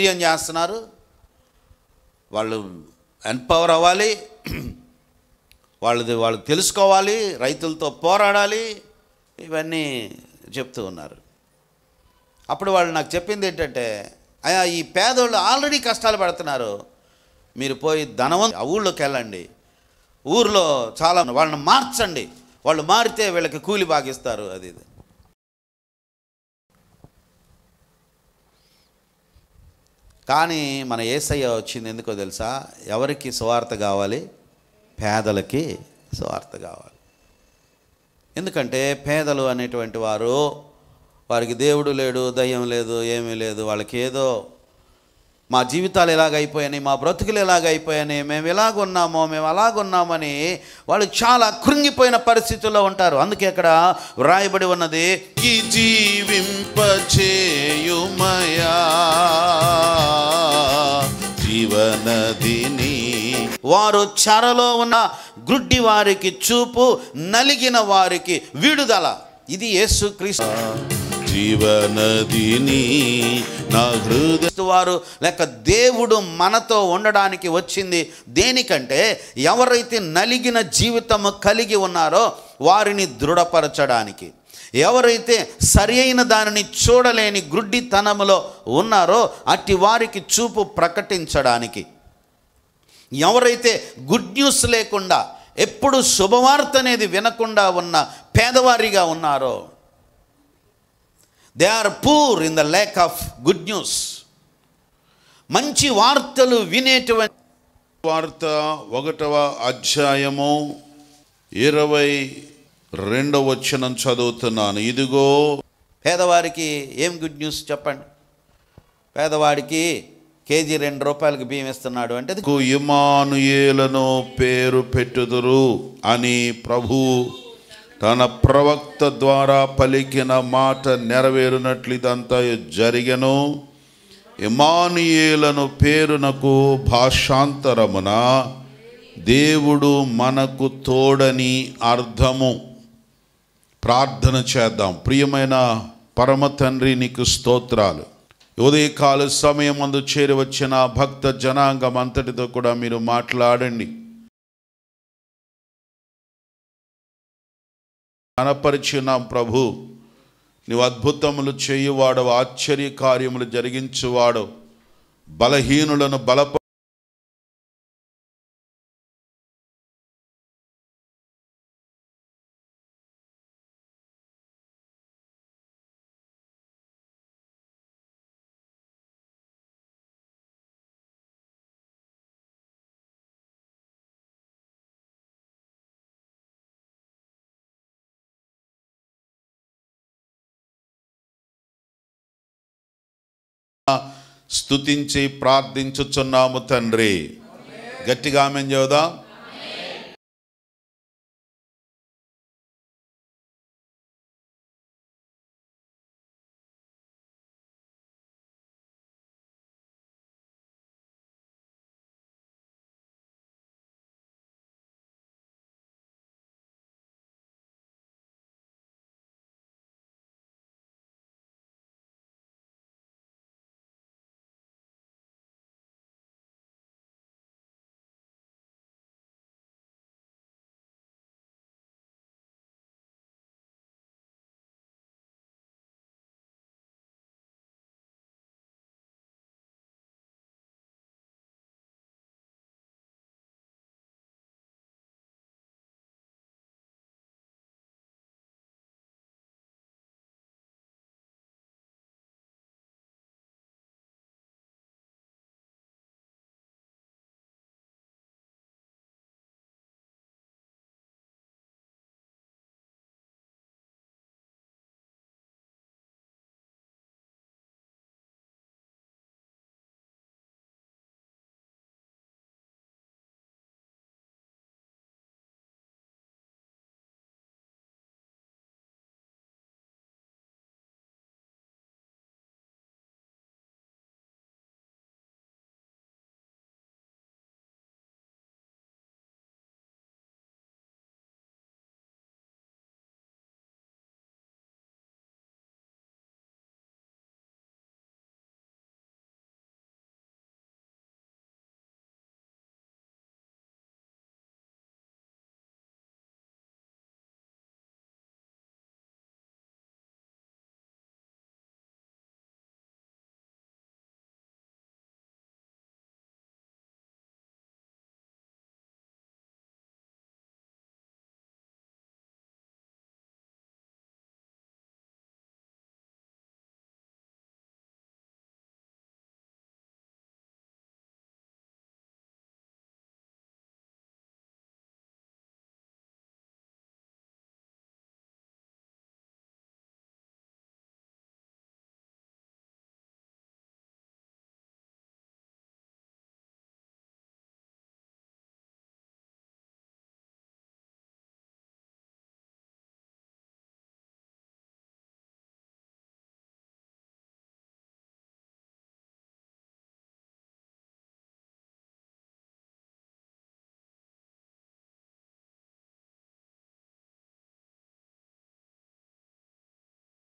వీర్యం చేస్తున్నారు వాళ్ళు ఎన్పవర్ అవ్వాలి వాళ్ళది వాళ్ళు తెలుసుకోవాలి రైతులతో పోరాడాలి ఇవన్నీ చెప్తూ ఉన్నారు అప్పుడు వాళ్ళు నాకు చెప్పింది ఏంటంటే అయ్యా ఈ పేదోళ్ళు ఆల్రెడీ కష్టాలు పడుతున్నారు మీరు పోయి ధనవంత ఊళ్ళోకి వెళ్ళండి ఊర్లో చాలా వాళ్ళని మార్చండి వాళ్ళు మారితే వీళ్ళకి కూలి బాగిస్తారు అది ఇది కానీ మన ఏసయ్య వచ్చింది ఎందుకో తెలుసా ఎవరికి సువార్త కావాలి పేదలకి సువార్త కావాలి ఎందుకంటే పేదలు అనేటువంటి వారు వారికి దేవుడు లేడు దయ్యం లేదు ఏమీ లేదు వాళ్ళకేదో మా జీవితాలు ఎలాగైపోయాయి మా బ్రతుకులు ఎలాగైపోయాయి మేము ఎలాగొన్నామో మేము అలాగొన్నామని వాళ్ళు చాలా కృంగిపోయిన పరిస్థితుల్లో ఉంటారు అందుకే అక్కడ వ్రాయబడి ఉన్నది జీవింపచేయుమయా జీవనదిని వారు చరలో ఉన్న గుడ్డి వారికి చూపు నలిగిన వారికి విడుదల ఇది క్రీస్తు జీవనదిని నా హృదయ వారు లేక దేవుడు మనతో ఉండడానికి వచ్చింది దేనికంటే ఎవరైతే నలిగిన జీవితము కలిగి ఉన్నారో వారిని దృఢపరచడానికి ఎవరైతే సరి అయిన దానిని చూడలేని గుడ్డితనములో ఉన్నారో అట్టి వారికి చూపు ప్రకటించడానికి ఎవరైతే గుడ్ న్యూస్ లేకుండా ఎప్పుడు శుభవార్త అనేది వినకుండా ఉన్న పేదవారిగా ఉన్నారో they are poor in the lack of good news మంచి వార్తలు వినేటువంటి వార్త ఒకటవ అధ్యాయము ఇరవై రెండవ వచ్చనం చదువుతున్నాను ఇదిగో పేదవారికి ఏం గుడ్ న్యూస్ చెప్పండి పేదవాడికి కేజీ రెండు రూపాయలకు బియ్యం ఇస్తున్నాడు అంటే ఇమానుయేలను పేరు పెట్టుదురు అని ప్రభు తన ప్రవక్త ద్వారా పలికిన మాట నెరవేరునట్లు ఇదంతా జరిగను ఇమానియేలను పేరునకు భాషాంతరమున దేవుడు మనకు తోడని అర్థము ప్రార్థన చేద్దాం ప్రియమైన పరమ తండ్రి నీకు స్తోత్రాలు ఉదయకాల సమయం అందు చేరి వచ్చిన భక్త జనాంగం అంతటితో కూడా మీరు మాట్లాడండి కనపరిచున్నాం ప్రభు నీవు అద్భుతములు చేయువాడు ఆశ్చర్య కార్యములు జరిగించువాడు బలహీనులను బలప స్తుతించి ప్రార్థించుచున్నాము తండ్రి గట్టిగా ఆమె చెబుదాం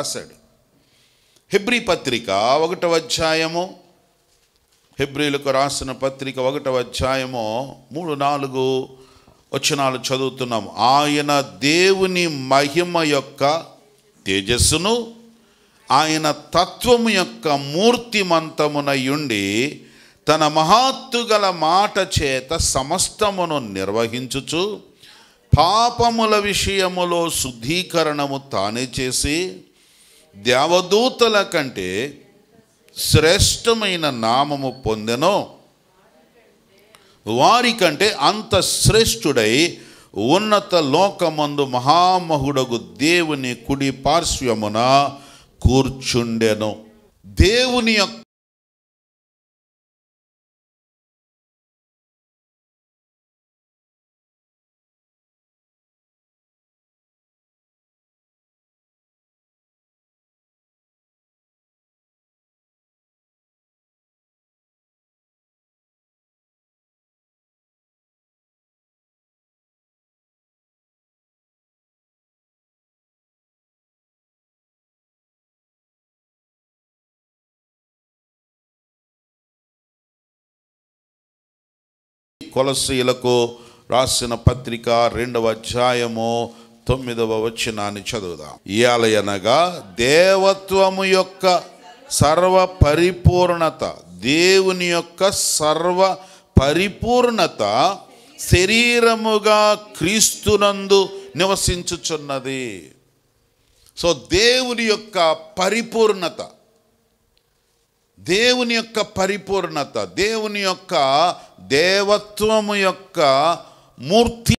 రాశాడు హెబ్రి పత్రిక ఒకటవ అధ్యాయము హెబ్రిలకు రాసిన పత్రిక ఒకటవ అధ్యాయము మూడు నాలుగు వచనాలు చదువుతున్నాము ఆయన దేవుని మహిమ యొక్క తేజస్సును ఆయన తత్వము యొక్క మూర్తిమంతమునయుండి తన గల మాట చేత సమస్తమును నిర్వహించుచు పాపముల విషయములో శుద్ధీకరణము తానే చేసి దేవదూతల కంటే శ్రేష్టమైన నామము పొందెను వారికంటే అంత శ్రేష్ఠుడై ఉన్నత లోకమందు మహామహుడగు దేవుని కుడి పార్శ్వమున కూర్చుండెను దేవుని యొక్క కొలసీలకు రాసిన పత్రిక రెండవ అధ్యాయము తొమ్మిదవ వచనాన్ని చదువుదాం ఇయాలయనగా దేవత్వము యొక్క సర్వ పరిపూర్ణత దేవుని యొక్క సర్వ పరిపూర్ణత శరీరముగా క్రీస్తునందు నివసించుచున్నది సో దేవుని యొక్క పరిపూర్ణత దేవుని యొక్క పరిపూర్ణత దేవుని యొక్క దేవత్వము యొక్క మూర్తి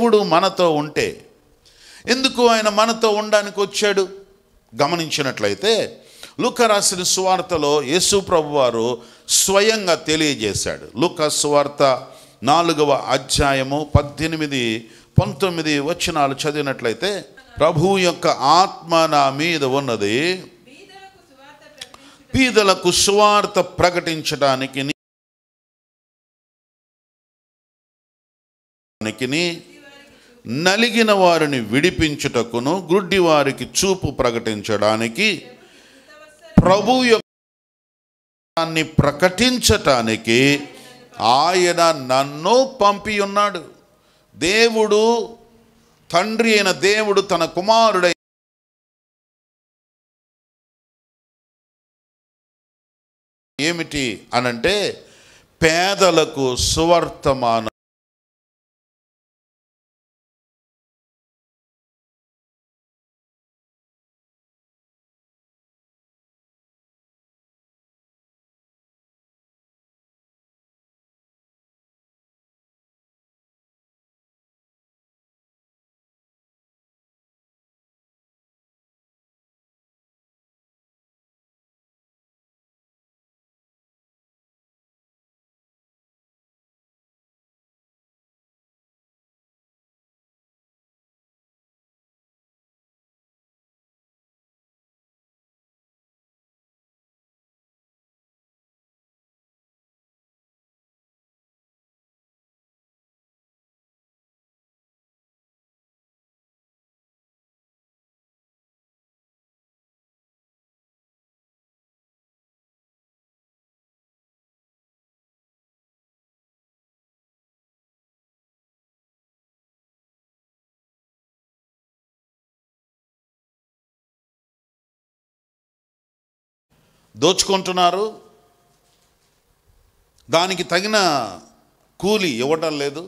ఎప్పుడు మనతో ఉంటే ఎందుకు ఆయన మనతో ఉండడానికి వచ్చాడు గమనించినట్లయితే లుక రాసిన సువార్తలో యేసు ప్రభు వారు స్వయంగా తెలియజేశాడు లుక సువార్త నాలుగవ అధ్యాయము పద్దెనిమిది పంతొమ్మిది వచనాలు చదివినట్లయితే ప్రభు యొక్క ఆత్మ నా మీద ఉన్నది పీదలకు సువార్త ప్రకటించడానికి నలిగిన వారిని విడిపించుటకును గుడ్డి వారికి చూపు ప్రకటించడానికి ప్రభు యొక్క ప్రకటించటానికి ఆయన నన్ను పంపి ఉన్నాడు దేవుడు తండ్రి అయిన దేవుడు తన కుమారుడై ఏమిటి అనంటే పేదలకు సువర్తమాన దోచుకుంటున్నారు దానికి తగిన కూలి ఇవ్వటం లేదు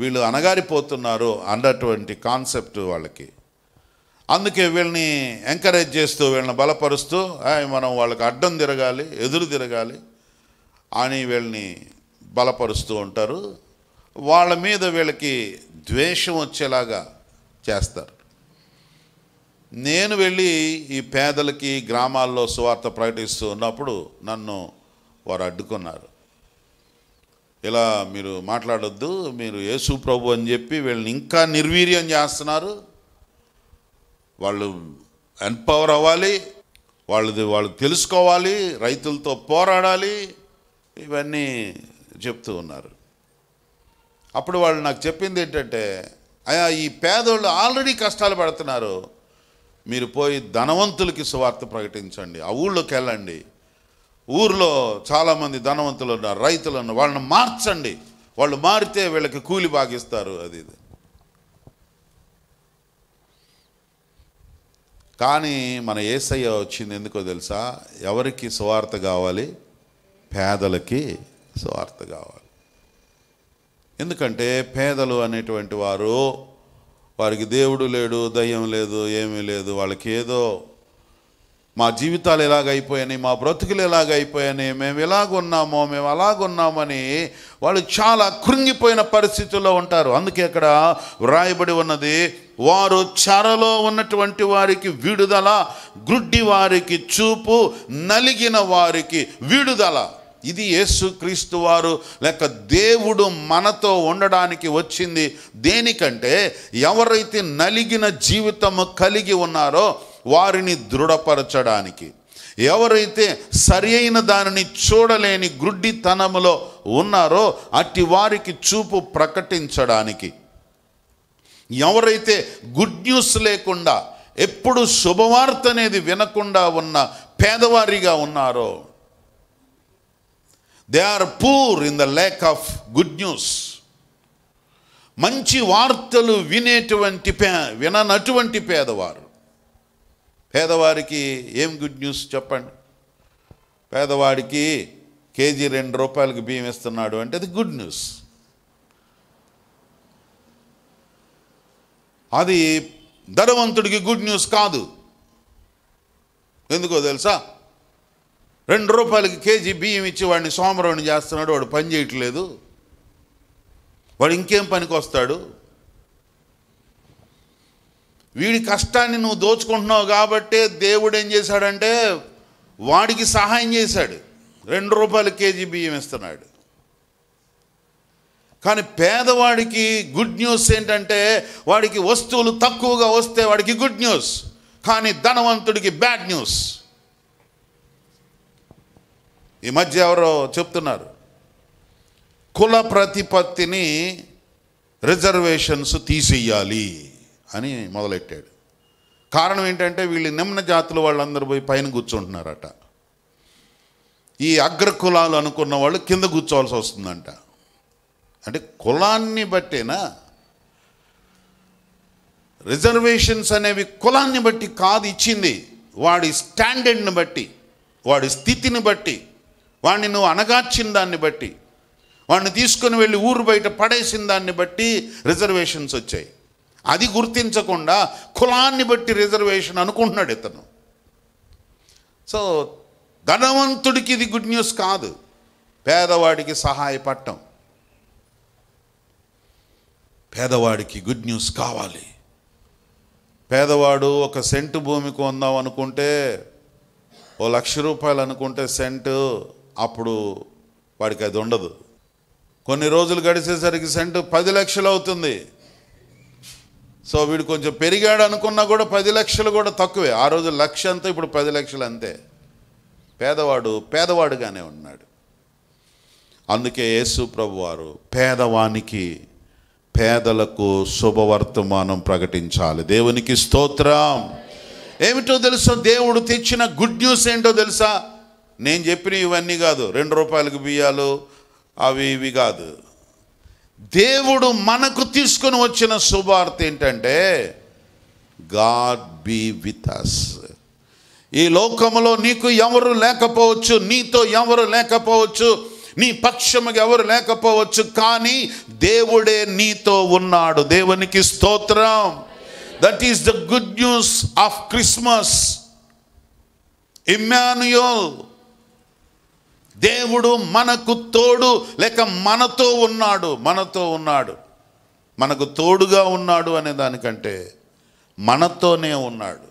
వీళ్ళు అనగారిపోతున్నారు అన్నటువంటి కాన్సెప్ట్ వాళ్ళకి అందుకే వీళ్ళని ఎంకరేజ్ చేస్తూ వీళ్ళని బలపరుస్తూ మనం వాళ్ళకి అడ్డం తిరగాలి ఎదురు తిరగాలి అని వీళ్ళని బలపరుస్తూ ఉంటారు వాళ్ళ మీద వీళ్ళకి ద్వేషం వచ్చేలాగా చేస్తారు నేను వెళ్ళి ఈ పేదలకి గ్రామాల్లో సువార్త ప్రకటిస్తూ ఉన్నప్పుడు నన్ను వారు అడ్డుకున్నారు ఇలా మీరు మాట్లాడొద్దు మీరు యేసు ప్రభు అని చెప్పి వీళ్ళని ఇంకా నిర్వీర్యం చేస్తున్నారు వాళ్ళు ఎన్పవర్ అవ్వాలి వాళ్ళది వాళ్ళు తెలుసుకోవాలి రైతులతో పోరాడాలి ఇవన్నీ చెప్తూ ఉన్నారు అప్పుడు వాళ్ళు నాకు చెప్పింది ఏంటంటే అయా ఈ పేదోళ్ళు ఆల్రెడీ కష్టాలు పడుతున్నారు మీరు పోయి ధనవంతులకి సువార్త ప్రకటించండి ఆ ఊళ్ళోకి వెళ్ళండి ఊర్లో చాలామంది ధనవంతులు ఉన్నారు రైతులు ఉన్నారు వాళ్ళని మార్చండి వాళ్ళు మారితే వీళ్ళకి కూలి బాగిస్తారు అది ఇది కానీ మన ఏసయ్య వచ్చింది ఎందుకో తెలుసా ఎవరికి సువార్త కావాలి పేదలకి సువార్త కావాలి ఎందుకంటే పేదలు అనేటువంటి వారు వారికి దేవుడు లేడు దయ్యం లేదు ఏమీ లేదు వాళ్ళకి ఏదో మా జీవితాలు ఎలాగైపోయాయి మా బ్రతుకులు ఎలాగైపోయాయి మేము ఎలాగున్నామో మేము అలాగున్నామని వాళ్ళు చాలా కృంగిపోయిన పరిస్థితుల్లో ఉంటారు అందుకే ఇక్కడ వ్రాయబడి ఉన్నది వారు చరలో ఉన్నటువంటి వారికి విడుదల గ్రుడ్డి వారికి చూపు నలిగిన వారికి విడుదల ఇది క్రీస్తు వారు లేక దేవుడు మనతో ఉండడానికి వచ్చింది దేనికంటే ఎవరైతే నలిగిన జీవితము కలిగి ఉన్నారో వారిని దృఢపరచడానికి ఎవరైతే సరి అయిన దానిని చూడలేని గుడ్డితనములో ఉన్నారో అట్టి వారికి చూపు ప్రకటించడానికి ఎవరైతే గుడ్ న్యూస్ లేకుండా ఎప్పుడు శుభవార్త అనేది వినకుండా ఉన్న పేదవారిగా ఉన్నారో they are poor in the lack of good news మంచి వార్తలు వినేటువంటి పే విననటువంటి పేదవారు పేదవారికి ఏం గుడ్ న్యూస్ చెప్పండి పేదవాడికి కేజీ రెండు రూపాయలకు బియ్యం ఇస్తున్నాడు అంటే అది గుడ్ న్యూస్ అది ధనవంతుడికి గుడ్ న్యూస్ కాదు ఎందుకో తెలుసా రెండు రూపాయలకి కేజీ బియ్యం ఇచ్చి వాడిని సోమరవణి చేస్తున్నాడు వాడు పని చేయట్లేదు వాడు ఇంకేం పనికి వస్తాడు వీడి కష్టాన్ని నువ్వు దోచుకుంటున్నావు కాబట్టే దేవుడు ఏం చేశాడంటే వాడికి సహాయం చేశాడు రెండు రూపాయలు కేజీ బియ్యం ఇస్తున్నాడు కానీ పేదవాడికి గుడ్ న్యూస్ ఏంటంటే వాడికి వస్తువులు తక్కువగా వస్తే వాడికి గుడ్ న్యూస్ కానీ ధనవంతుడికి బ్యాడ్ న్యూస్ ఈ మధ్య ఎవరో చెప్తున్నారు కుల ప్రతిపత్తిని రిజర్వేషన్స్ తీసేయాలి అని మొదలెట్టాడు కారణం ఏంటంటే వీళ్ళు నిమ్న జాతులు వాళ్ళందరూ పోయి పైన కూర్చుంటున్నారట ఈ అగ్రకులాలు అనుకున్న వాళ్ళు కింద కూర్చోవాల్సి వస్తుందంట అంటే కులాన్ని బట్టేనా రిజర్వేషన్స్ అనేవి కులాన్ని బట్టి కాదు ఇచ్చింది వాడి స్టాండర్డ్ని బట్టి వాడి స్థితిని బట్టి వాడిని నువ్వు అనగార్చిన దాన్ని బట్టి వాడిని తీసుకుని వెళ్ళి ఊరు బయట పడేసిన దాన్ని బట్టి రిజర్వేషన్స్ వచ్చాయి అది గుర్తించకుండా కులాన్ని బట్టి రిజర్వేషన్ అనుకుంటున్నాడు ఇతను సో ధనవంతుడికి ఇది గుడ్ న్యూస్ కాదు పేదవాడికి సహాయపడటం పేదవాడికి గుడ్ న్యూస్ కావాలి పేదవాడు ఒక సెంటు భూమి కొందాం అనుకుంటే ఓ లక్ష రూపాయలు అనుకుంటే సెంటు అప్పుడు వాడికి అది ఉండదు కొన్ని రోజులు గడిచేసరికి సెంటు పది లక్షలు అవుతుంది సో వీడు కొంచెం పెరిగాడు అనుకున్నా కూడా పది లక్షలు కూడా తక్కువే ఆ రోజు లక్ష అంతా ఇప్పుడు పది లక్షలు అంతే పేదవాడు పేదవాడుగానే ఉన్నాడు అందుకే యేసు ప్రభు వారు పేదవానికి పేదలకు శుభవర్తమానం ప్రకటించాలి దేవునికి స్తోత్రం ఏమిటో తెలుసా దేవుడు తెచ్చిన గుడ్ న్యూస్ ఏంటో తెలుసా నేను చెప్పిన ఇవన్నీ కాదు రెండు రూపాయలకు బియ్యాలు అవి ఇవి కాదు దేవుడు మనకు తీసుకొని వచ్చిన శుభార్త ఏంటంటే గాడ్ బీ విత్ అస్ ఈ లోకంలో నీకు ఎవరు లేకపోవచ్చు నీతో ఎవరు లేకపోవచ్చు నీ పక్షము ఎవరు లేకపోవచ్చు కానీ దేవుడే నీతో ఉన్నాడు దేవునికి స్తోత్రం that is the good news of Christmas Emmanuel దేవుడు మనకు తోడు లేక మనతో ఉన్నాడు మనతో ఉన్నాడు మనకు తోడుగా ఉన్నాడు అనే దానికంటే మనతోనే ఉన్నాడు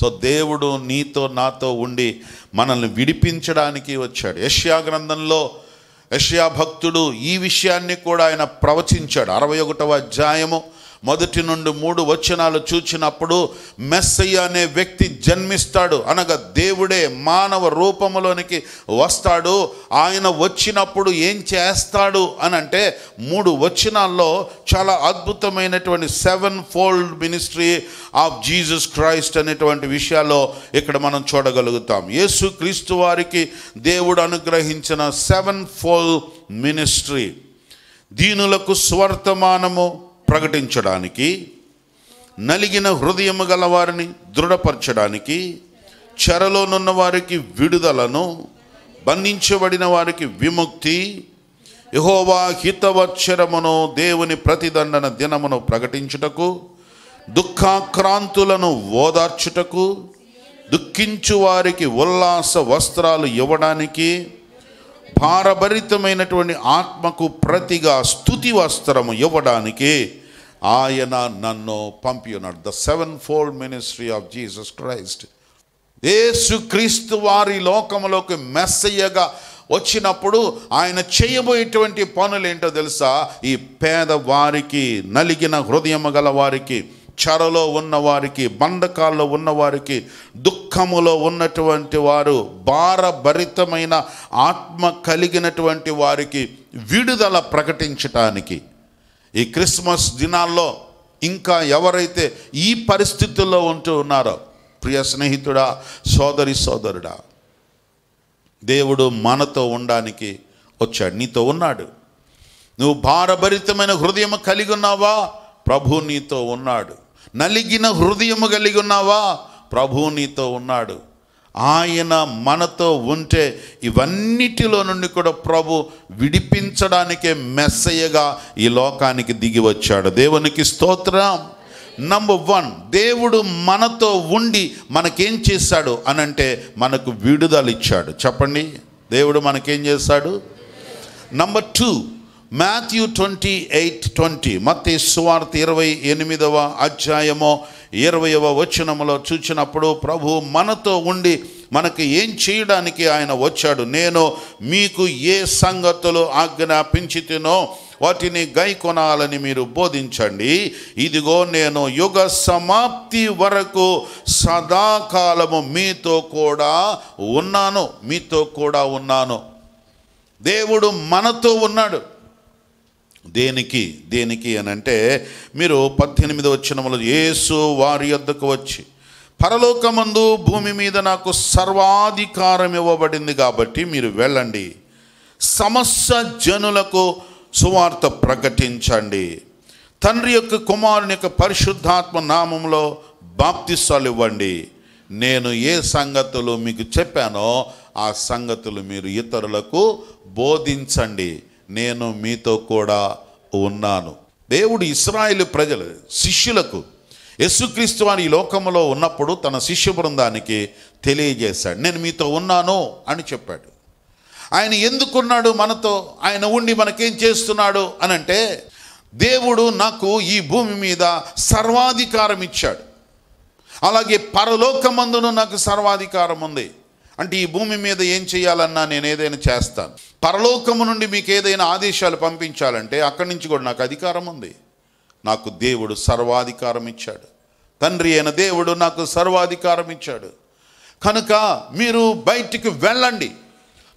సో దేవుడు నీతో నాతో ఉండి మనల్ని విడిపించడానికి వచ్చాడు యష్యా గ్రంథంలో యష్యా భక్తుడు ఈ విషయాన్ని కూడా ఆయన ప్రవచించాడు అరవై ఒకటవ అధ్యాయము మొదటి నుండి మూడు వచనాలు చూచినప్పుడు మెస్సయ్య అనే వ్యక్తి జన్మిస్తాడు అనగా దేవుడే మానవ రూపంలోనికి వస్తాడు ఆయన వచ్చినప్పుడు ఏం చేస్తాడు అని అంటే మూడు వచనాల్లో చాలా అద్భుతమైనటువంటి seven fold ministry of Jesus Christ అనేటువంటి విషయాల్లో ఇక్కడ మనం చూడగలుగుతాం యేసు క్రీస్తు వారికి దేవుడు అనుగ్రహించిన సెవెన్ ఫోల్డ్ మినిస్ట్రీ దీనులకు స్వర్తమానము ప్రకటించడానికి నలిగిన హృదయము గల వారిని దృఢపరచడానికి చెరలోనున్న వారికి విడుదలను బంధించబడిన వారికి విముక్తి యహోవా హితవచ్చరమును దేవుని ప్రతిదండన దినమును ప్రకటించుటకు దుఃఖాక్రాంతులను ఓదార్చుటకు దుఃఖించు వారికి ఉల్లాస వస్త్రాలు ఇవ్వడానికి భారభరితమైనటువంటి ఆత్మకు ప్రతిగా స్థుతి వస్త్రము ఇవ్వడానికి ఆయన నన్ను పంపి ఉన్నాడు the seven fold ministry of Jesus Christ ఏసుక్రీస్తు వారి లోకంలోకి మెస్సయ్యగా వచ్చినప్పుడు ఆయన చేయబోయేటువంటి పనులు ఏంటో తెలుసా ఈ పేదవారికి నలిగిన హృదయము గల వారికి చెరలో ఉన్నవారికి బంధకాల్లో ఉన్నవారికి దుఃఖములో ఉన్నటువంటి వారు భారభరితమైన ఆత్మ కలిగినటువంటి వారికి విడుదల ప్రకటించటానికి ఈ క్రిస్మస్ దినాల్లో ఇంకా ఎవరైతే ఈ పరిస్థితుల్లో ఉంటూ ఉన్నారో ప్రియ స్నేహితుడా సోదరి సోదరుడా దేవుడు మనతో ఉండడానికి వచ్చాడు నీతో ఉన్నాడు నువ్వు భారభరితమైన హృదయం కలిగి ఉన్నావా ప్రభు నీతో ఉన్నాడు నలిగిన హృదయము కలిగి ఉన్నావా ప్రభువు నీతో ఉన్నాడు ఆయన మనతో ఉంటే ఇవన్నిటిలో నుండి కూడా ప్రభు విడిపించడానికే మెస్సయ్యగా ఈ లోకానికి దిగి వచ్చాడు దేవునికి స్తోత్రం నంబర్ వన్ దేవుడు మనతో ఉండి మనకేం చేశాడు అనంటే మనకు విడుదల ఇచ్చాడు చెప్పండి దేవుడు మనకేం చేశాడు number two Matthew twenty eight twenty మత్తే సువార్త ఇరవై ఎనిమిదవ అధ్యాయము ఇరవైవ వచనములో చూచినప్పుడు ప్రభు మనతో ఉండి మనకి ఏం చేయడానికి ఆయన వచ్చాడు నేను మీకు ఏ సంగతులు తినో వాటిని గై కొనాలని మీరు బోధించండి ఇదిగో నేను యుగ సమాప్తి వరకు సదాకాలము మీతో కూడా ఉన్నాను మీతో కూడా ఉన్నాను దేవుడు మనతో ఉన్నాడు దేనికి దేనికి అని అంటే మీరు పద్దెనిమిది వచ్చినములు యేసు వారి వద్దకు వచ్చి పరలోకమందు భూమి మీద నాకు సర్వాధికారం ఇవ్వబడింది కాబట్టి మీరు వెళ్ళండి సమస్య జనులకు సువార్త ప్రకటించండి తండ్రి యొక్క కుమారుని యొక్క పరిశుద్ధాత్మ నామంలో బాప్తిస్వాలు ఇవ్వండి నేను ఏ సంగతులు మీకు చెప్పానో ఆ సంగతులు మీరు ఇతరులకు బోధించండి నేను మీతో కూడా ఉన్నాను దేవుడు ఇస్రాయేల్ ప్రజలు శిష్యులకు యస్సుక్రీస్తు అని లోకంలో ఉన్నప్పుడు తన శిష్య బృందానికి తెలియజేశాడు నేను మీతో ఉన్నాను అని చెప్పాడు ఆయన ఎందుకున్నాడు మనతో ఆయన ఉండి మనకేం చేస్తున్నాడు అనంటే దేవుడు నాకు ఈ భూమి మీద సర్వాధికారం ఇచ్చాడు అలాగే పరలోకమందును నాకు సర్వాధికారం ఉంది అంటే ఈ భూమి మీద ఏం చేయాలన్నా నేను ఏదైనా చేస్తాను పరలోకము నుండి మీకు ఏదైనా ఆదేశాలు పంపించాలంటే అక్కడి నుంచి కూడా నాకు అధికారం ఉంది నాకు దేవుడు సర్వాధికారం ఇచ్చాడు తండ్రి అయిన దేవుడు నాకు సర్వాధికారం ఇచ్చాడు కనుక మీరు బయటికి వెళ్ళండి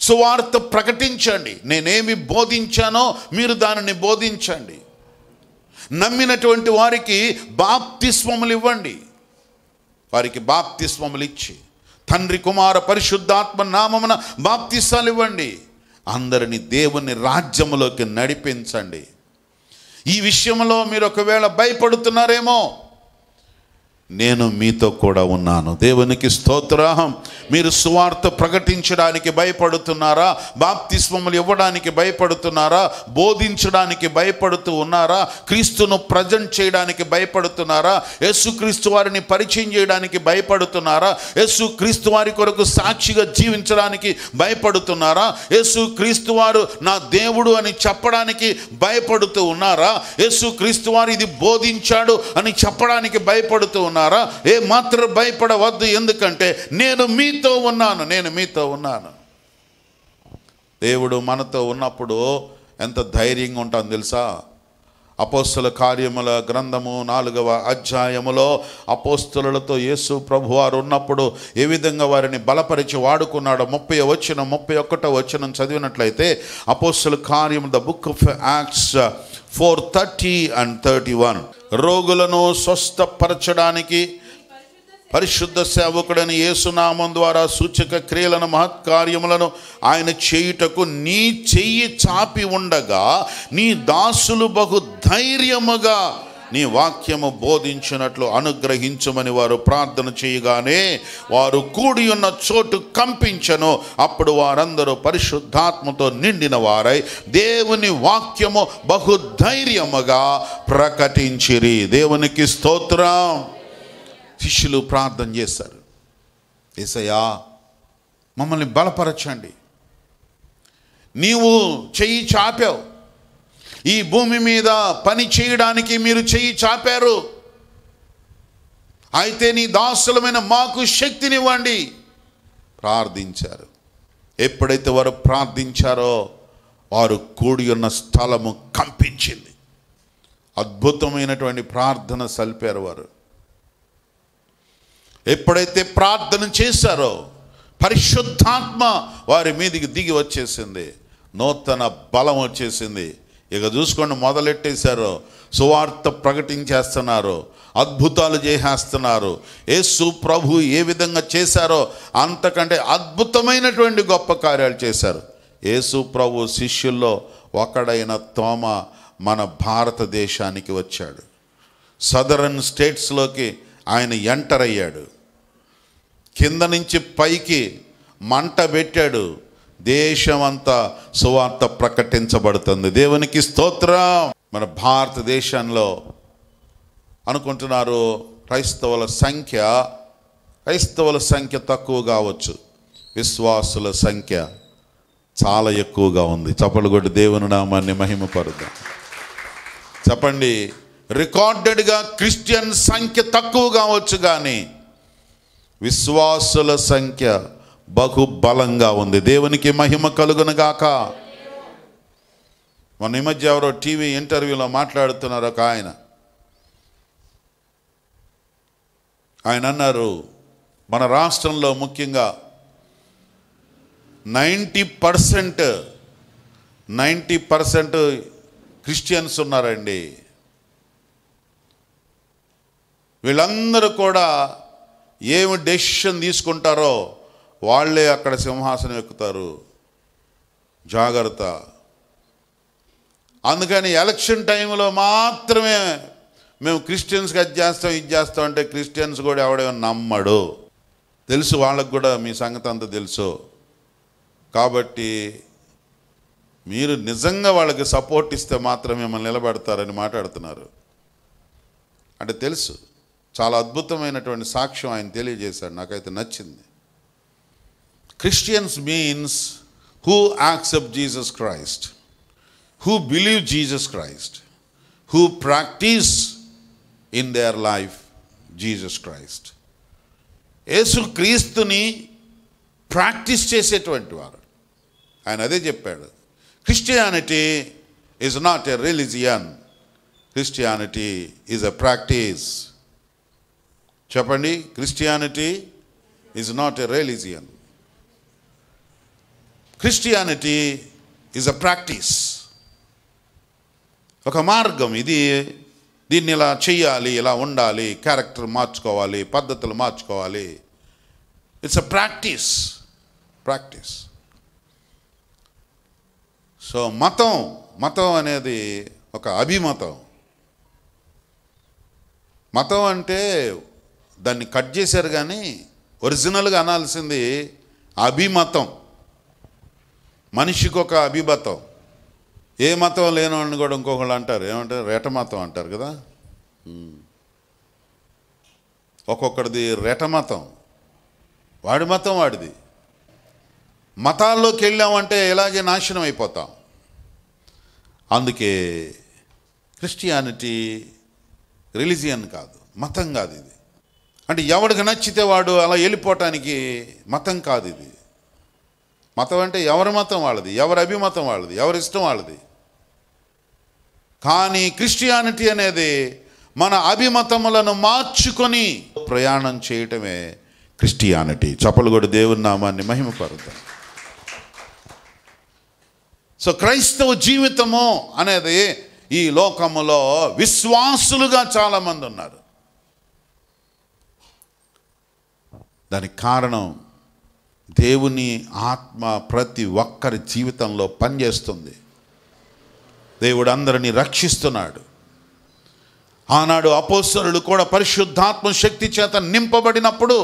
సువార్త ప్రకటించండి నేనేమి బోధించానో మీరు దానిని బోధించండి నమ్మినటువంటి వారికి బాప్తిస్వములు ఇవ్వండి వారికి బాప్తిస్వములు ఇచ్చి తండ్రి కుమార పరిశుద్ధాత్మ నామమున బాప్తిస్వాలు ఇవ్వండి అందరిని దేవుని రాజ్యంలోకి నడిపించండి ఈ విషయంలో మీరు ఒకవేళ భయపడుతున్నారేమో నేను మీతో కూడా ఉన్నాను దేవునికి స్తోత్రాహం మీరు సువార్త ప్రకటించడానికి భయపడుతున్నారా బాప్తిస్మములు ఇవ్వడానికి భయపడుతున్నారా బోధించడానికి భయపడుతూ ఉన్నారా క్రీస్తును ప్రజెంట్ చేయడానికి భయపడుతున్నారా యేసుక్రీస్తు వారిని పరిచయం చేయడానికి భయపడుతున్నారా యేసుక్రీస్తు క్రీస్తు వారి కొరకు సాక్షిగా జీవించడానికి భయపడుతున్నారా యేసు క్రీస్తు వారు నా దేవుడు అని చెప్పడానికి భయపడుతూ ఉన్నారా యేసు క్రీస్తు వారు ఇది బోధించాడు అని చెప్పడానికి భయపడుతూ ఉన్నారా ఏ మాత్రం భయపడవద్దు ఎందుకంటే నేను మీ మీతో ఉన్నాను నేను మీతో ఉన్నాను దేవుడు మనతో ఉన్నప్పుడు ఎంత ధైర్యంగా ఉంటాను తెలుసా అపోస్తుల కార్యముల గ్రంథము నాలుగవ అధ్యాయములో అపోస్తులతో యేసు ప్రభు వారు ఉన్నప్పుడు ఏ విధంగా వారిని బలపరిచి వాడుకున్నాడో ముప్పై వచ్చిన ముప్పై ఒక్కటో వచ్చిన చదివినట్లయితే అపోస్తుల కార్యము the book of Acts four thirty and thirty one రోగులను స్వస్థపరచడానికి పరిశుద్ధ సేవకుడని యేసునామం ద్వారా సూచక క్రియలను మహత్కార్యములను ఆయన చేయుటకు నీ చెయ్యి చాపి ఉండగా నీ దాసులు బహు ధైర్యముగా నీ వాక్యము బోధించినట్లు అనుగ్రహించమని వారు ప్రార్థన చేయగానే వారు కూడి ఉన్న చోటు కంపించను అప్పుడు వారందరూ పరిశుద్ధాత్మతో నిండిన వారై దేవుని వాక్యము బహుధైర్యముగా ప్రకటించిరి దేవునికి స్తోత్రం శిష్యులు ప్రార్థన చేశారు ఏసయ్యా మమ్మల్ని బలపరచండి నీవు చెయ్యి చాపావు ఈ భూమి మీద పని చేయడానికి మీరు చెయ్యి చాపారు అయితే నీ దాసులమైన మాకు శక్తినివ్వండి ప్రార్థించారు ఎప్పుడైతే వారు ప్రార్థించారో వారు కూడి ఉన్న స్థలము కంపించింది అద్భుతమైనటువంటి ప్రార్థన సల్పారు వారు ఎప్పుడైతే ప్రార్థన చేశారో పరిశుద్ధాత్మ వారి మీదికి దిగి వచ్చేసింది నూతన బలం వచ్చేసింది ఇక చూసుకోండి మొదలెట్టేశారు సువార్త ప్రకటించేస్తున్నారు అద్భుతాలు చేసేస్తున్నారు యేసు ప్రభు ఏ విధంగా చేశారో అంతకంటే అద్భుతమైనటువంటి గొప్ప కార్యాలు చేశారు యేసు ప్రభు శిష్యుల్లో ఒకడైన తోమ మన భారతదేశానికి వచ్చాడు సదరన్ స్టేట్స్లోకి ఆయన ఎంటర్ అయ్యాడు కింద నుంచి పైకి మంట పెట్టాడు దేశమంతా సువార్త ప్రకటించబడుతుంది దేవునికి స్తోత్రం మన భారతదేశంలో అనుకుంటున్నారు క్రైస్తవుల సంఖ్య క్రైస్తవుల సంఖ్య తక్కువ కావచ్చు విశ్వాసుల సంఖ్య చాలా ఎక్కువగా ఉంది చప్పలు కొట్టి దేవుని నామాన్ని మహిమపరుద్దాం చెప్పండి రికార్డెడ్గా క్రిస్టియన్ సంఖ్య తక్కువ కావచ్చు కానీ విశ్వాసుల సంఖ్య బహు బలంగా ఉంది దేవునికి మహిమ కలుగునగాక మన ఈ మధ్య ఎవరో టీవీ ఇంటర్వ్యూలో మాట్లాడుతున్నారు ఒక ఆయన ఆయన అన్నారు మన రాష్ట్రంలో ముఖ్యంగా ninety percent ninety percent Christians ఉన్నారండి వీళ్ళందరూ కూడా ఏమి డెసిషన్ తీసుకుంటారో వాళ్ళే అక్కడ సింహాసనం ఎక్కుతారు జాగ్రత్త అందుకని ఎలక్షన్ టైంలో మాత్రమే మేము క్రిస్టియన్స్కి అది చేస్తాం ఇది చేస్తాం అంటే క్రిస్టియన్స్ కూడా ఎవడేమో నమ్మడు తెలుసు వాళ్ళకు కూడా మీ సంగతి అంతా తెలుసు కాబట్టి మీరు నిజంగా వాళ్ళకి సపోర్ట్ ఇస్తే మాత్రం మిమ్మల్ని నిలబెడతారని మాట్లాడుతున్నారు అంటే తెలుసు చాలా అద్భుతమైనటువంటి సాక్ష్యం ఆయన తెలియజేశాడు నాకైతే నచ్చింది Christians means who accept Jesus Christ who believe Jesus Christ who practise in their life Jesus Christ యేసు క్రీస్తుని ప్రాక్టీస్ చేసేటువంటి వారు ఆయన అదే చెప్పాడు Christianity is not a religion Christianity is a practice చెప్పండి Christianity is not a religion Christianity is a practice ఒక మార్గం ఇది దీన్ని ఇలా చెయ్యాలి ఇలా ఉండాలి క్యారెక్టర్ మార్చుకోవాలి పద్ధతులు మార్చుకోవాలి it's a practice practice so మతం మతం అనేది ఒక అభిమతం మతం అంటే దాన్ని కట్ చేశారు కానీ ఒరిజినల్గా అనాల్సింది అభిమతం మనిషికి ఒక అభిమతం ఏ మతం లేనివాడిని కూడా ఇంకొకళ్ళు అంటారు ఏమంటారు రేటమతం అంటారు కదా ఒక్కొక్కడిది రేటమతం వాడి మతం వాడిది మతాల్లోకి వెళ్ళామంటే ఇలాగే నాశనం అయిపోతాం అందుకే క్రిస్టియానిటీ రిలీజియన్ కాదు మతం కాదు ఇది అంటే ఎవడికి నచ్చితే వాడు అలా వెళ్ళిపోవటానికి మతం కాదు ఇది మతం అంటే ఎవరి మతం వాళ్ళది ఎవరి అభిమతం వాళ్ళది ఎవరి ఇష్టం వాళ్ళది కానీ క్రిస్టియానిటీ అనేది మన అభిమతములను మార్చుకొని ప్రయాణం చేయటమే క్రిస్టియానిటీ చప్పలగొడి దేవుని నామాన్ని మహిమపరుద్దాం సో క్రైస్తవ జీవితము అనేది ఈ లోకములో విశ్వాసులుగా చాలామంది ఉన్నారు దానికి కారణం దేవుని ఆత్మ ప్రతి ఒక్కరి జీవితంలో పనిచేస్తుంది దేవుడు అందరినీ రక్షిస్తున్నాడు ఆనాడు అపోసరుడు కూడా పరిశుద్ధాత్మ శక్తి చేత నింపబడినప్పుడు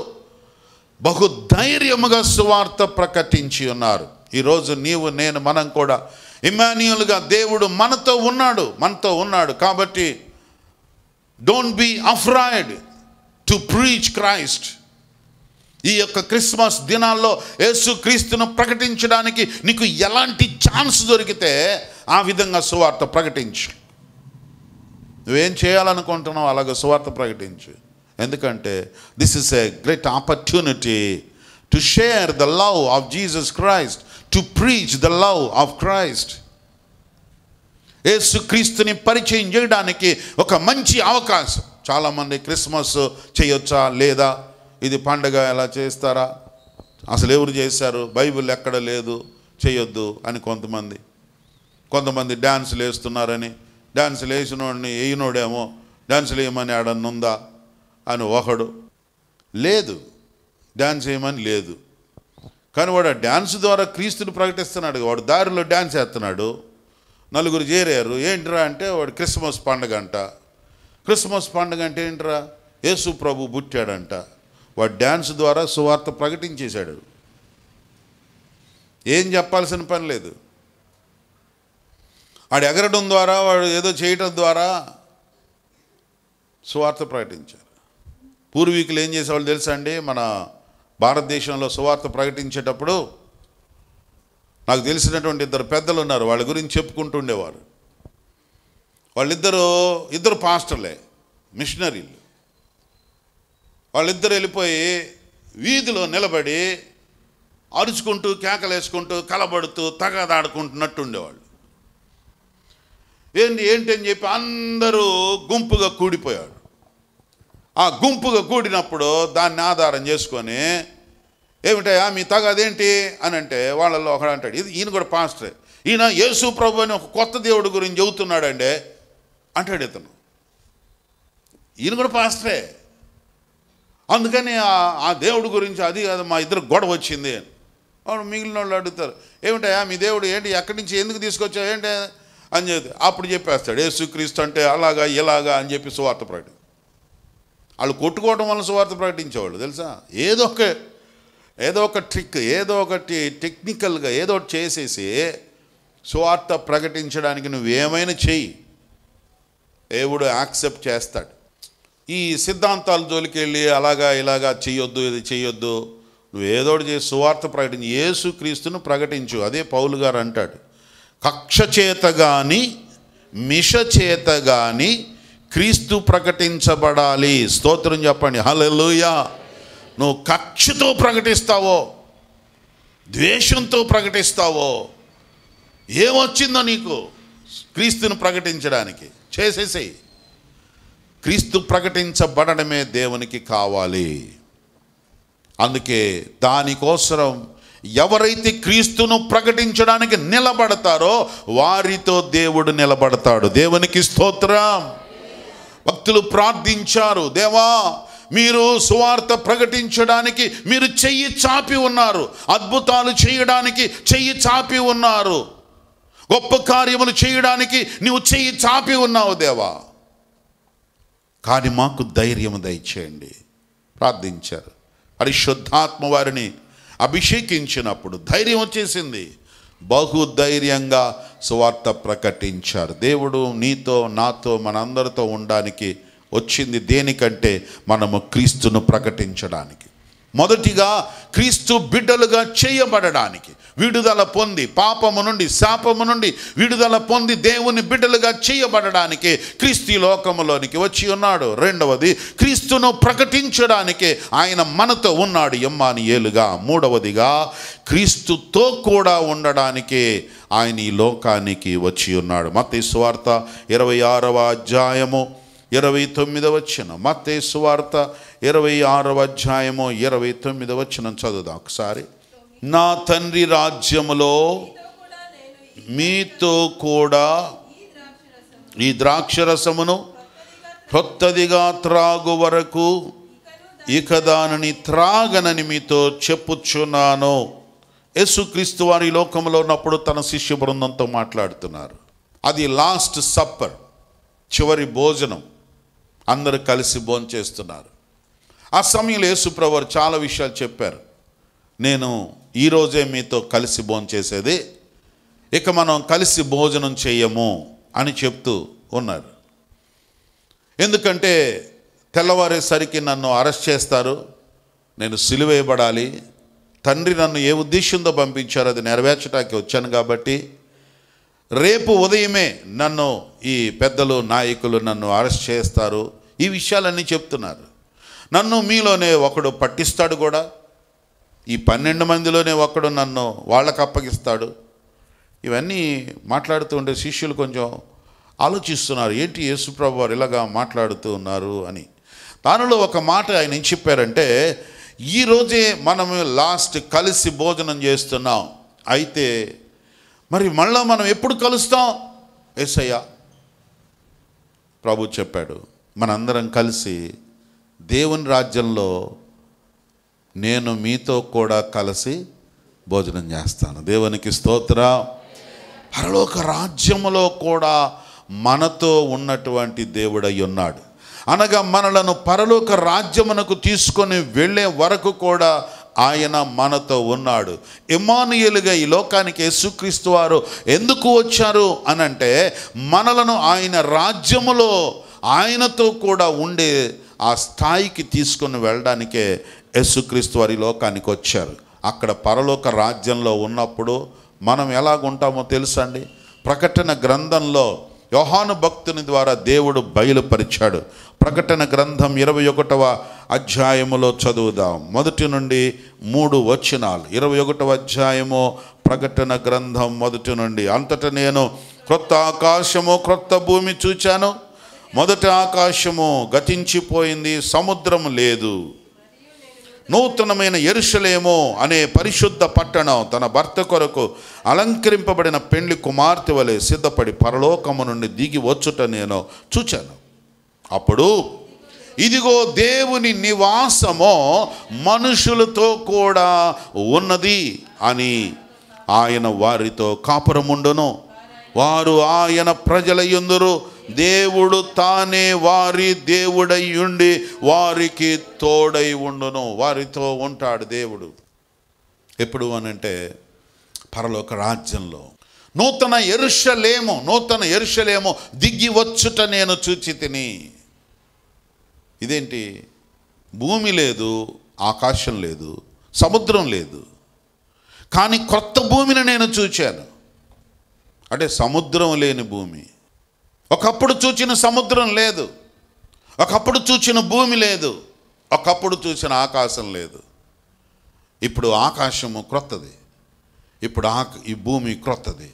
బహుధైర్యముగా సువార్త ప్రకటించి ఉన్నారు ఈరోజు నీవు నేను మనం కూడా ఇమాన్యులుగా దేవుడు మనతో ఉన్నాడు మనతో ఉన్నాడు కాబట్టి don't be afraid to preach Christ ఈ యొక్క క్రిస్మస్ దినాల్లో యేసుక్రీస్తును ప్రకటించడానికి నీకు ఎలాంటి ఛాన్స్ దొరికితే ఆ విధంగా సువార్త ప్రకటించు నువ్వేం చేయాలనుకుంటున్నావు అలాగే సువార్త ప్రకటించు ఎందుకంటే this is a great opportunity to share the love of Jesus Christ to preach the love of Christ యేసుక్రీస్తుని పరిచయం చేయడానికి ఒక మంచి అవకాశం చాలామంది క్రిస్మస్ చేయొచ్చా లేదా ఇది పండగ ఎలా చేస్తారా అసలు ఎవరు చేశారు బైబిల్ ఎక్కడ లేదు చేయొద్దు అని కొంతమంది కొంతమంది డ్యాన్సులు వేస్తున్నారని డ్యాన్సులు వేసినోడిని వేయనోడేమో డ్యాన్సులు వేయమని ఆడనుందా అని ఒకడు లేదు డ్యాన్స్ వేయమని లేదు కానీ వాడు డ్యాన్స్ ద్వారా క్రీస్తుని ప్రకటిస్తున్నాడు వాడు దారిలో డ్యాన్స్ వేస్తున్నాడు నలుగురు చేరారు ఏంట్రా అంటే వాడు క్రిస్మస్ పండుగ అంట క్రిస్మస్ పండుగ అంటే ఏంట్రా యేసు ప్రభు పుట్టాడంట వాడు డ్యాన్స్ ద్వారా సువార్త ప్రకటించేశాడు ఏం చెప్పాల్సిన పని లేదు వాడు ఎగరడం ద్వారా వాడు ఏదో చేయటం ద్వారా సువార్త ప్రకటించారు పూర్వీకులు ఏం చేసేవాళ్ళు తెలుసా అండి మన భారతదేశంలో సువార్త ప్రకటించేటప్పుడు నాకు తెలిసినటువంటి ఇద్దరు పెద్దలు ఉన్నారు వాళ్ళ గురించి చెప్పుకుంటుండేవారు వాళ్ళిద్దరూ ఇద్దరు పాస్టర్లే మిషనరీలు వాళ్ళిద్దరు వెళ్ళిపోయి వీధిలో నిలబడి అరుచుకుంటూ కేకలేసుకుంటూ కలబడుతూ తగదాడుకుంటున్నట్టు ఉండేవాళ్ళు ఏంటి ఏంటి అని చెప్పి అందరూ గుంపుగా కూడిపోయాడు ఆ గుంపుగా కూడినప్పుడు దాన్ని ఆధారం చేసుకొని ఏమిటయా మీ తగదేంటి అని అంటే వాళ్ళల్లో ఒకడు అంటాడు ఇది ఈయన కూడా పాస్టరే ఈయన యేసు ప్రభు అని ఒక కొత్త దేవుడి గురించి చెబుతున్నాడండి అంటాడు ఇతను ఈయన కూడా పాస్టరే అందుకని ఆ దేవుడు గురించి అది కాదు మా ఇద్దరు గొడవ వచ్చింది అవును మిగిలిన వాళ్ళు అడుగుతారు ఏమిటయా మీ దేవుడు ఏంటి ఎక్కడి నుంచి ఎందుకు తీసుకొచ్చావు ఏంటి అని చెప్పి అప్పుడు చెప్పేస్తాడు సుక్రీస్తు అంటే అలాగా ఇలాగా అని చెప్పి సువార్త ప్రకటి వాళ్ళు కొట్టుకోవడం వల్ల సువార్త ప్రకటించేవాళ్ళు తెలుసా ఏదో ఒక ఏదో ఒక ట్రిక్ ఏదో ఒకటి టెక్నికల్గా ఏదో ఒకటి చేసేసి సువార్త ప్రకటించడానికి నువ్వేమైనా చెయ్యి దేవుడు యాక్సెప్ట్ చేస్తాడు ఈ సిద్ధాంతాలు జోలికి వెళ్ళి అలాగా ఇలాగా చేయొద్దు ఇది చేయొద్దు నువ్వేదోడు చేసి సువార్త ప్రకటించి యేసు క్రీస్తును ప్రకటించు అదే పౌలు గారు అంటాడు కక్ష చేత కానీ మిష చేత కానీ క్రీస్తు ప్రకటించబడాలి స్తోత్రం చెప్పండి హలోయా నువ్వు కక్షతో ప్రకటిస్తావో ద్వేషంతో ప్రకటిస్తావో ఏమొచ్చిందో నీకు క్రీస్తును ప్రకటించడానికి చేసేసేయి క్రీస్తు ప్రకటించబడడమే దేవునికి కావాలి అందుకే దానికోసరం ఎవరైతే క్రీస్తును ప్రకటించడానికి నిలబడతారో వారితో దేవుడు నిలబడతాడు దేవునికి స్తోత్రం భక్తులు ప్రార్థించారు దేవా మీరు సువార్త ప్రకటించడానికి మీరు చెయ్యి చాపి ఉన్నారు అద్భుతాలు చేయడానికి చెయ్యి చాపి ఉన్నారు గొప్ప కార్యములు చేయడానికి నువ్వు చెయ్యి చాపి ఉన్నావు దేవా కానీ మాకు ధైర్యం దయచేయండి ప్రార్థించారు పరిశుద్ధాత్మ వారిని అభిషేకించినప్పుడు ధైర్యం వచ్చేసింది బహుధైర్యంగా సువార్త ప్రకటించారు దేవుడు నీతో నాతో మనందరితో ఉండడానికి వచ్చింది దేనికంటే మనము క్రీస్తును ప్రకటించడానికి మొదటిగా క్రీస్తు బిడ్డలుగా చేయబడడానికి విడుదల పొంది పాపము నుండి శాపము నుండి విడుదల పొంది దేవుని బిడ్డలుగా చేయబడడానికి క్రీస్తు లోకములోనికి వచ్చి ఉన్నాడు రెండవది క్రీస్తును ప్రకటించడానికి ఆయన మనతో ఉన్నాడు ఎమ్మాని ఏలుగా మూడవదిగా క్రీస్తుతో కూడా ఉండడానికి ఆయన ఈ లోకానికి వచ్చి ఉన్నాడు మత స్వార్థ ఇరవై ఆరవ అధ్యాయము ఇరవై తొమ్మిదవ వచ్చిన మత స్వార్థ ఇరవై ఆరవ అధ్యాయము ఇరవై తొమ్మిదవ వచ్చిన చదువుదాం ఒకసారి నా తండ్రి రాజ్యములో మీతో కూడా ఈ ద్రాక్షరసమును కొత్తదిగా త్రాగు వరకు ఇక దానిని త్రాగనని మీతో చెప్పుచున్నాను యేసుక్రీస్తు వారి లోకంలో ఉన్నప్పుడు తన శిష్య బృందంతో మాట్లాడుతున్నారు అది లాస్ట్ సప్పర్ చివరి భోజనం అందరు కలిసి భోంచేస్తున్నారు ఆ సమయంలో ప్రభు చాలా విషయాలు చెప్పారు నేను ఈరోజే మీతో కలిసి భోంచేసేది ఇక మనం కలిసి భోజనం చేయము అని చెప్తూ ఉన్నారు ఎందుకంటే తెల్లవారేసరికి నన్ను అరెస్ట్ చేస్తారు నేను సిలువేయబడాలి తండ్రి నన్ను ఏ ఉద్దేశంతో పంపించారో అది నెరవేర్చడానికి వచ్చాను కాబట్టి రేపు ఉదయమే నన్ను ఈ పెద్దలు నాయకులు నన్ను అరెస్ట్ చేస్తారు ఈ విషయాలన్నీ చెప్తున్నారు నన్ను మీలోనే ఒకడు పట్టిస్తాడు కూడా ఈ పన్నెండు మందిలోనే ఒక్కడు నన్ను వాళ్ళకు అప్పగిస్తాడు ఇవన్నీ మాట్లాడుతూ ఉండే శిష్యులు కొంచెం ఆలోచిస్తున్నారు ఏంటి యేసుప్రభు వారు ఇలాగా మాట్లాడుతూ ఉన్నారు అని దానిలో ఒక మాట ఆయన ఏం చెప్పారంటే ఈరోజే మనం లాస్ట్ కలిసి భోజనం చేస్తున్నాం అయితే మరి మళ్ళీ మనం ఎప్పుడు కలుస్తాం ఎస్ఐయా ప్రభు చెప్పాడు మనందరం కలిసి దేవుని రాజ్యంలో నేను మీతో కూడా కలిసి భోజనం చేస్తాను దేవునికి స్తోత్ర పరలోక రాజ్యములో కూడా మనతో ఉన్నటువంటి దేవుడై ఉన్నాడు అనగా మనలను పరలోక రాజ్యమునకు తీసుకొని వెళ్ళే వరకు కూడా ఆయన మనతో ఉన్నాడు ఇమానుయలుగా ఈ లోకానికి యేసుక్రీస్తు వారు ఎందుకు వచ్చారు అనంటే మనలను ఆయన రాజ్యములో ఆయనతో కూడా ఉండే ఆ స్థాయికి తీసుకొని వెళ్ళడానికే యేసుక్రీస్తు వారి లోకానికి వచ్చారు అక్కడ పరలోక రాజ్యంలో ఉన్నప్పుడు మనం ఎలాగుంటామో తెలుసండి ప్రకటన గ్రంథంలో యోహాను భక్తుని ద్వారా దేవుడు బయలుపరిచాడు ప్రకటన గ్రంథం ఇరవై ఒకటవ అధ్యాయములో చదువుదాం మొదటి నుండి మూడు వచనాలు ఇరవై ఒకటవ అధ్యాయము ప్రకటన గ్రంథం మొదటి నుండి అంతట నేను క్రొత్త ఆకాశము క్రొత్త భూమి చూచాను మొదటి ఆకాశము గతించిపోయింది సముద్రం లేదు నూతనమైన ఎరుషలేమో అనే పరిశుద్ధ పట్టణం తన భర్త కొరకు అలంకరింపబడిన పెండ్లి కుమార్తె వలె సిద్ధపడి పరలోకము నుండి దిగి వచ్చుట నేను చూచాను అప్పుడు ఇదిగో దేవుని నివాసము మనుషులతో కూడా ఉన్నది అని ఆయన వారితో కాపురముండును వారు ఆయన ప్రజల ఎందురు దేవుడు తానే వారి దేవుడై ఉండి వారికి తోడై ఉండును వారితో ఉంటాడు దేవుడు ఎప్పుడు అనంటే పరలోక రాజ్యంలో నూతన ఎరుషలేము నూతన ఎరుషలేము దిగి వచ్చుట నేను చూచి తిని ఇదేంటి భూమి లేదు ఆకాశం లేదు సముద్రం లేదు కానీ కొత్త భూమిని నేను చూచాను అంటే సముద్రం లేని భూమి ఒకప్పుడు చూచిన సముద్రం లేదు ఒకప్పుడు చూచిన భూమి లేదు ఒకప్పుడు చూసిన ఆకాశం లేదు ఇప్పుడు ఆకాశము క్రొత్తది ఇప్పుడు ఆ ఈ భూమి క్రొత్తది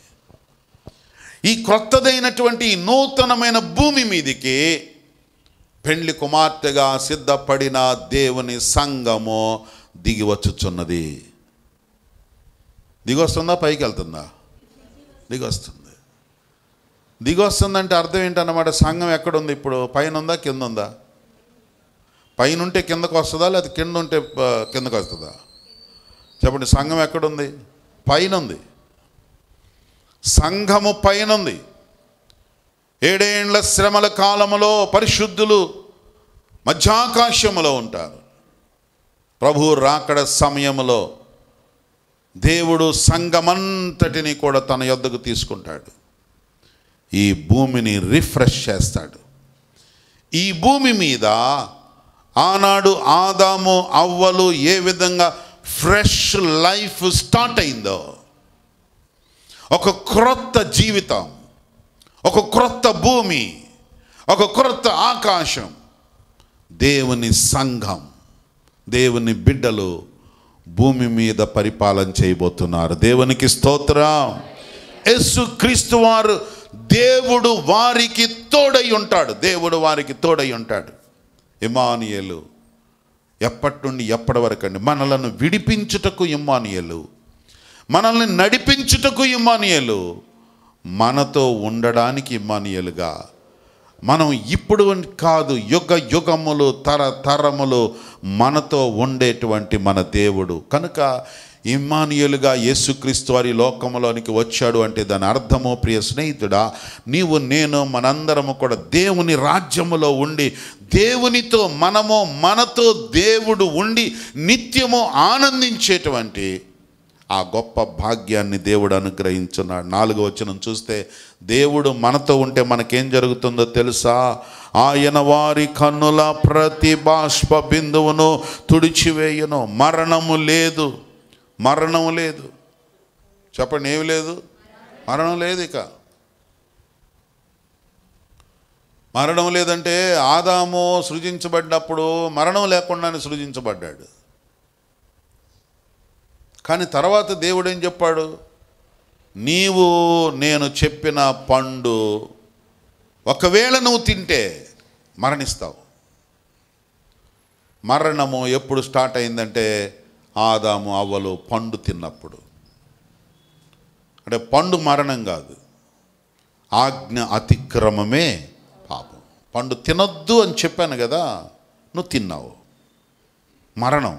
ఈ క్రొత్తదైనటువంటి నూతనమైన భూమి మీదికి పెండ్లి కుమార్తెగా సిద్ధపడిన దేవుని సంఘము దిగి వచ్చుచున్నది దిగి వస్తుందా పైకి వెళ్తుందా దిగి వస్తుంది దిగొస్తుందంటే అర్థం ఏంటన్నమాట సంఘం ఎక్కడుంది ఇప్పుడు పైన ఉందా కింద ఉందా పైన ఉంటే కిందకు వస్తుందా లేదా కింద ఉంటే కిందకు వస్తుందా చెప్పండి సంఘం ఎక్కడుంది పైన ఉంది సంఘము పైన ఉంది ఏడేండ్ల శ్రమల కాలములో పరిశుద్ధులు మధ్యాకాశములో ఉంటారు ప్రభు రాకడ సమయములో దేవుడు సంఘమంతటిని కూడా తన యొద్దకు తీసుకుంటాడు ఈ భూమిని రిఫ్రెష్ చేస్తాడు ఈ భూమి మీద ఆనాడు ఆదాము అవ్వలు ఏ విధంగా ఫ్రెష్ లైఫ్ స్టార్ట్ అయిందో ఒక క్రొత్త జీవితం ఒక క్రొత్త భూమి ఒక క్రొత్త ఆకాశం దేవుని సంఘం దేవుని బిడ్డలు భూమి మీద పరిపాలన చేయబోతున్నారు దేవునికి స్తోత్రం యేసు క్రీస్తు వారు దేవుడు వారికి తోడై ఉంటాడు దేవుడు వారికి తోడై ఉంటాడు ఇమానియలు ఎప్పటి నుండి ఎప్పటి వరకు అండి మనలను విడిపించుటకు ఇమానియలు మనల్ని నడిపించుటకు ఇమానియలు మనతో ఉండడానికి ఇమానియలుగా మనం ఇప్పుడు కాదు యుగ యుగములు తరతరములు మనతో ఉండేటువంటి మన దేవుడు కనుక ఇమ్మానియులుగా యేసుక్రీస్తు వారి లోకంలోనికి వచ్చాడు అంటే దాని అర్థము ప్రియ స్నేహితుడా నీవు నేను మనందరము కూడా దేవుని రాజ్యములో ఉండి దేవునితో మనము మనతో దేవుడు ఉండి నిత్యము ఆనందించేటువంటి ఆ గొప్ప భాగ్యాన్ని దేవుడు అనుగ్రహించున్నాడు నాలుగు వచ్చిన చూస్తే దేవుడు మనతో ఉంటే మనకేం జరుగుతుందో తెలుసా ఆయన వారి కన్నుల ప్రతి బాష్ప బిందువును తుడిచివేయను మరణము లేదు మరణం లేదు చెప్పండి ఏమి లేదు మరణం లేదు ఇక మరణం లేదంటే ఆదాము సృజించబడ్డప్పుడు మరణం లేకుండానే సృజించబడ్డాడు కానీ తర్వాత దేవుడు ఏం చెప్పాడు నీవు నేను చెప్పిన పండు ఒకవేళ నువ్వు తింటే మరణిస్తావు మరణము ఎప్పుడు స్టార్ట్ అయిందంటే ఆదాము అవ్వలు పండు తిన్నప్పుడు అంటే పండు మరణం కాదు ఆజ్ఞ అతిక్రమమే పాపం పండు తినొద్దు అని చెప్పాను కదా నువ్వు తిన్నావు మరణం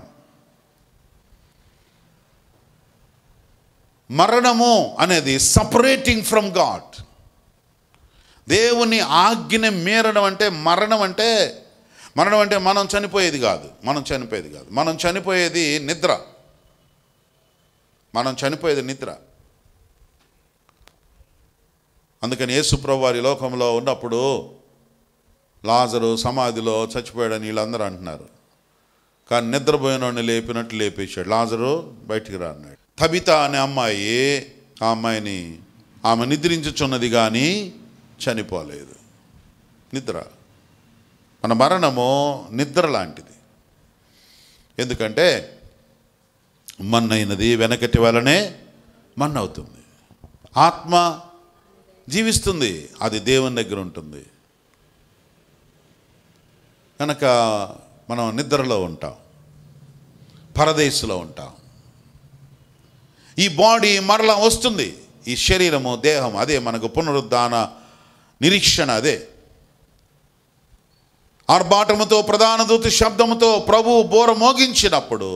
మరణము అనేది సపరేటింగ్ ఫ్రమ్ గాడ్ దేవుని ఆజ్ఞ మీరడం అంటే మరణం అంటే మరణం అంటే మనం చనిపోయేది కాదు మనం చనిపోయేది కాదు మనం చనిపోయేది నిద్ర మనం చనిపోయేది నిద్ర అందుకని యేసుప్రభు వారి లోకంలో ఉన్నప్పుడు లాజరు సమాధిలో చచ్చిపోయాడని వీళ్ళందరూ అంటున్నారు కానీ నిద్రపోయినోడిని లేపినట్టు లేపేశాడు లాజరు బయటికి రా అన్నాడు తబిత అనే అమ్మాయి ఆ అమ్మాయిని ఆమె నిద్రించుచున్నది కానీ చనిపోలేదు నిద్ర మన మరణము నిద్ర లాంటిది ఎందుకంటే మన్నైనది వెనకటి వలనే మన్నవుతుంది ఆత్మ జీవిస్తుంది అది దేవుని దగ్గర ఉంటుంది కనుక మనం నిద్రలో ఉంటాం పరదేశంలో ఉంటాం ఈ బాడీ మరలా వస్తుంది ఈ శరీరము దేహం అదే మనకు పునరుద్ధాన నిరీక్షణ అదే ఆర్భాటముతో ప్రధాన దూతి శబ్దముతో ప్రభు బోర మోగించినప్పుడు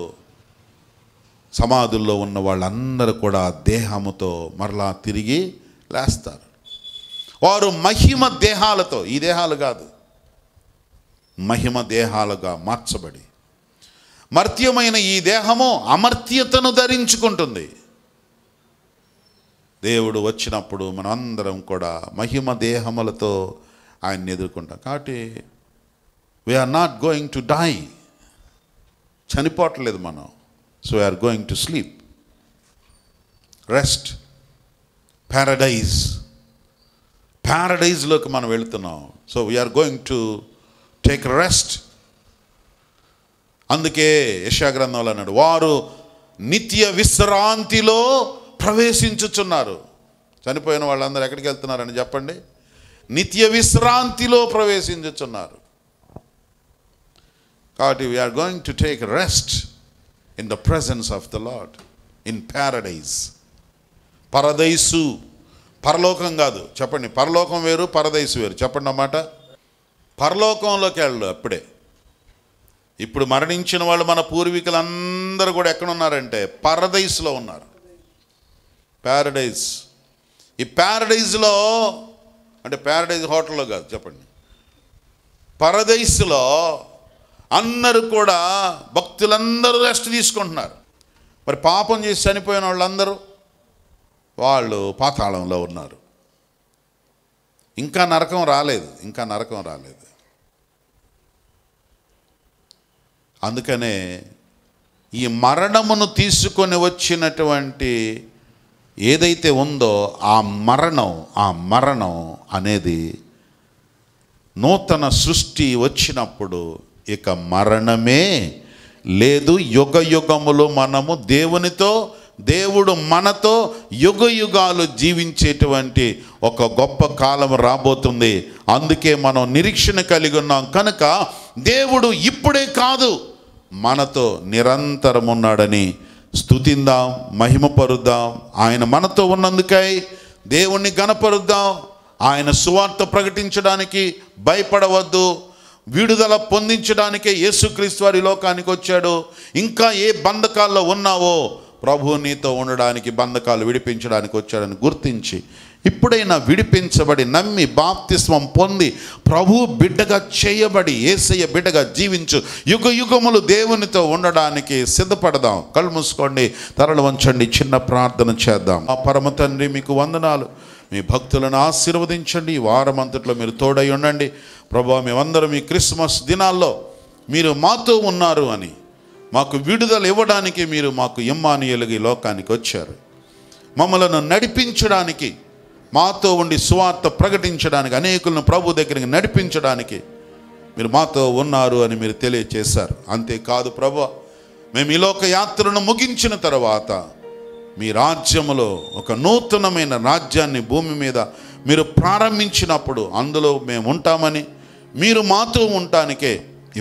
సమాధుల్లో ఉన్న వాళ్ళందరూ కూడా దేహముతో మరలా తిరిగి లేస్తారు వారు మహిమ దేహాలతో ఈ దేహాలు కాదు మహిమ దేహాలుగా మార్చబడి మర్త్యమైన ఈ దేహము అమర్త్యతను ధరించుకుంటుంది దేవుడు వచ్చినప్పుడు మనందరం కూడా మహిమ దేహములతో ఆయన్ని ఎదుర్కొంటాం కాబట్టి we are not going to die చనిపోవట్లేదు మనం so we are going to sleep rest paradise ప్యారడైజ్లోకి మనం వెళుతున్నాం so we are going to take rest అందుకే యశాగ్రంథంలో అన్నాడు వారు నిత్య విశ్రాంతిలో ప్రవేశించుచున్నారు చనిపోయిన వాళ్ళందరూ ఎక్కడికి వెళ్తున్నారని చెప్పండి నిత్య విశ్రాంతిలో ప్రవేశించుచున్నారు కాబట్టి we are going to take rest in the presence of the Lord in paradise పరదైసు పరలోకం కాదు చెప్పండి పరలోకం వేరు పరదైసు వేరు చెప్పండి అన్నమాట పరలోకంలోకి వెళ్ళు అప్పుడే ఇప్పుడు మరణించిన వాళ్ళు మన పూర్వీకులు అందరూ కూడా ఎక్కడున్నారంటే పారడైస్లో ఉన్నారు ప్యారడైజ్ ఈ ప్యారడైజ్లో అంటే ప్యారడైజ్ హోటల్లో కాదు చెప్పండి పరదైస్లో అందరూ కూడా భక్తులందరూ రెస్ట్ తీసుకుంటున్నారు మరి పాపం చేసి చనిపోయిన వాళ్ళందరూ వాళ్ళు పాతాళంలో ఉన్నారు ఇంకా నరకం రాలేదు ఇంకా నరకం రాలేదు అందుకనే ఈ మరణమును తీసుకొని వచ్చినటువంటి ఏదైతే ఉందో ఆ మరణం ఆ మరణం అనేది నూతన సృష్టి వచ్చినప్పుడు ఇక మరణమే లేదు యుగ యుగములు మనము దేవునితో దేవుడు మనతో యుగ యుగాలు జీవించేటువంటి ఒక గొప్ప కాలం రాబోతుంది అందుకే మనం నిరీక్షణ కలిగి ఉన్నాం కనుక దేవుడు ఇప్పుడే కాదు మనతో నిరంతరం ఉన్నాడని స్థుతిందాం మహిమపరుద్దాం ఆయన మనతో ఉన్నందుకై దేవుణ్ణి గణపరుద్దాం ఆయన సువార్త ప్రకటించడానికి భయపడవద్దు విడుదల పొందించడానికే యేసుక్రీస్తు వారి లోకానికి వచ్చాడు ఇంకా ఏ బంధకాల్లో ఉన్నావో ప్రభు నీతో ఉండడానికి బంధకాలు విడిపించడానికి వచ్చాడని గుర్తించి ఇప్పుడైనా విడిపించబడి నమ్మి బాప్తిస్వం పొంది ప్రభు బిడ్డగా చేయబడి ఏసయ్య బిడ్డగా జీవించు యుగ యుగములు దేవునితో ఉండడానికి సిద్ధపడదాం కళ్ళు మూసుకోండి తరలు వంచండి చిన్న ప్రార్థన చేద్దాం ఆ పరమ తండ్రి మీకు వందనాలు మీ భక్తులను ఆశీర్వదించండి వారం అంతట్లో మీరు తోడై ఉండండి ప్రభా మేమందరం ఈ క్రిస్మస్ దినాల్లో మీరు మాతో ఉన్నారు అని మాకు విడుదల ఇవ్వడానికి మీరు మాకు ఇమ్మానియలుగా ఈ లోకానికి వచ్చారు మమ్మలను నడిపించడానికి మాతో ఉండి సువార్త ప్రకటించడానికి అనేకులను ప్రభు దగ్గరికి నడిపించడానికి మీరు మాతో ఉన్నారు అని మీరు తెలియచేశారు అంతేకాదు ప్రభు మేము ఈ లోక యాత్రను ముగించిన తర్వాత మీ రాజ్యములో ఒక నూతనమైన రాజ్యాన్ని భూమి మీద మీరు ప్రారంభించినప్పుడు అందులో మేము ఉంటామని మీరు మాతో ఉండటానికే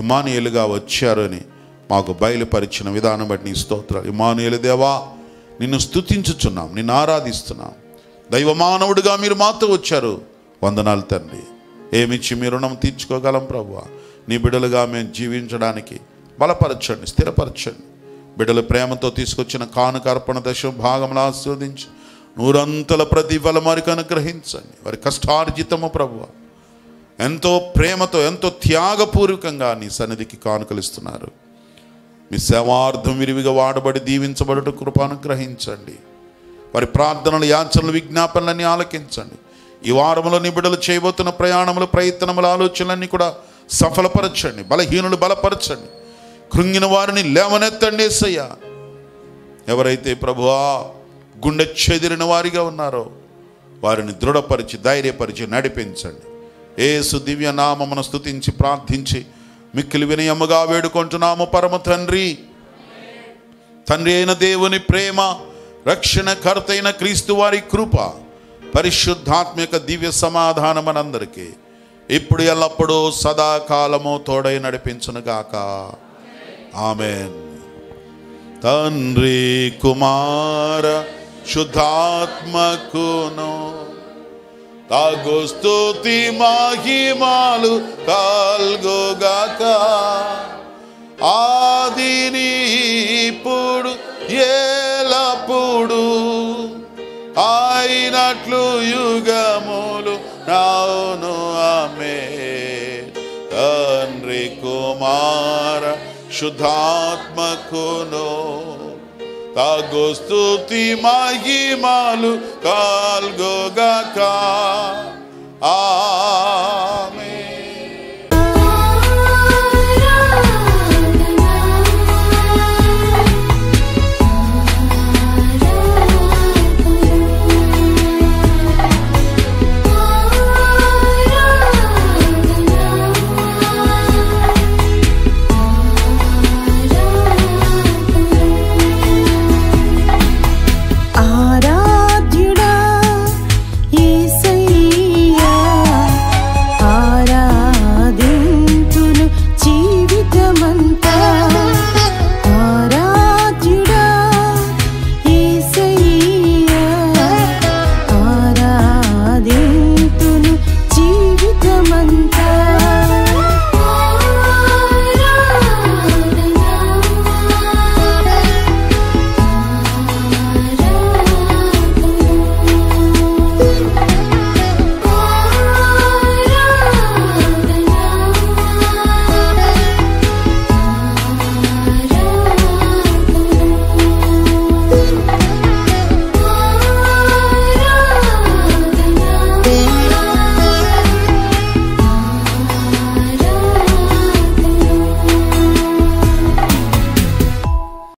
ఇమానియలుగా వచ్చారని మాకు బయలుపరిచిన విధానం బట్టి నీ స్తోత్రాలు ఇమానుయలు దేవా నిన్ను స్థుతించుచున్నాం నిన్ను ఆరాధిస్తున్నాం దైవ మానవుడిగా మీరు మాతో వచ్చారు వందనాలు తండ్రి ఏమిచ్చి మీ రుణం తీర్చుకోగలం ప్రభు నీ బిడలుగా మేము జీవించడానికి బలపరచండి స్థిరపరచండి బిడలు ప్రేమతో తీసుకొచ్చిన కానుక అర్పణ దశ భాగములు ఆస్వాదించి నూరంతల ప్రతిఫలం వారికి అనుగ్రహించండి వారి కష్టార్జితము ప్రభు ఎంతో ప్రేమతో ఎంతో త్యాగపూర్వకంగా నీ సన్నిధికి కానుకలిస్తున్నారు మీ సేవార్థం విరివిగా వాడబడి దీవించబడుట కృప అనుగ్రహించండి వారి ప్రార్థనలు యాచనలు విజ్ఞాపనలన్నీ ఆలకించండి ఈ వారంలో నిబిడలు చేయబోతున్న ప్రయాణములు ప్రయత్నములు ఆలోచనలన్నీ కూడా సఫలపరచండి బలహీనులు బలపరచండి కృంగిన వారిని లేవనెత్తండి ఏసయ్యా ఎవరైతే ప్రభువా గుండె చెదిరిన వారిగా ఉన్నారో వారిని దృఢపరిచి ధైర్యపరిచి నడిపించండి ఏసు దివ్య నామమును స్థుతించి ప్రార్థించి మిక్కిలి వినయముగా వేడుకుంటున్నాము పరమ తండ్రి తండ్రి అయిన దేవుని ప్రేమ రక్షణ అయిన క్రీస్తు వారి కృప పరిశుద్ధాత్మిక దివ్య సమాధానం అనందరికీ ఇప్పుడు ఎల్లప్పుడూ సదాకాలము తోడై నడిపించునుగాక ఆమెన్ తండ్రి కుమార శుద్ధాత్మకును తాగు స్థుతి మహిమాలు కల్గోగాక ఆదిని ఇప్పుడు ఏలప్పుడు అయినట్లు యుగములు నావును ఆమె తండ్రి కుమార్ శుద్ధాత్మకును తాగు స్థుతి మహిమాలు కల్గుగక ఆ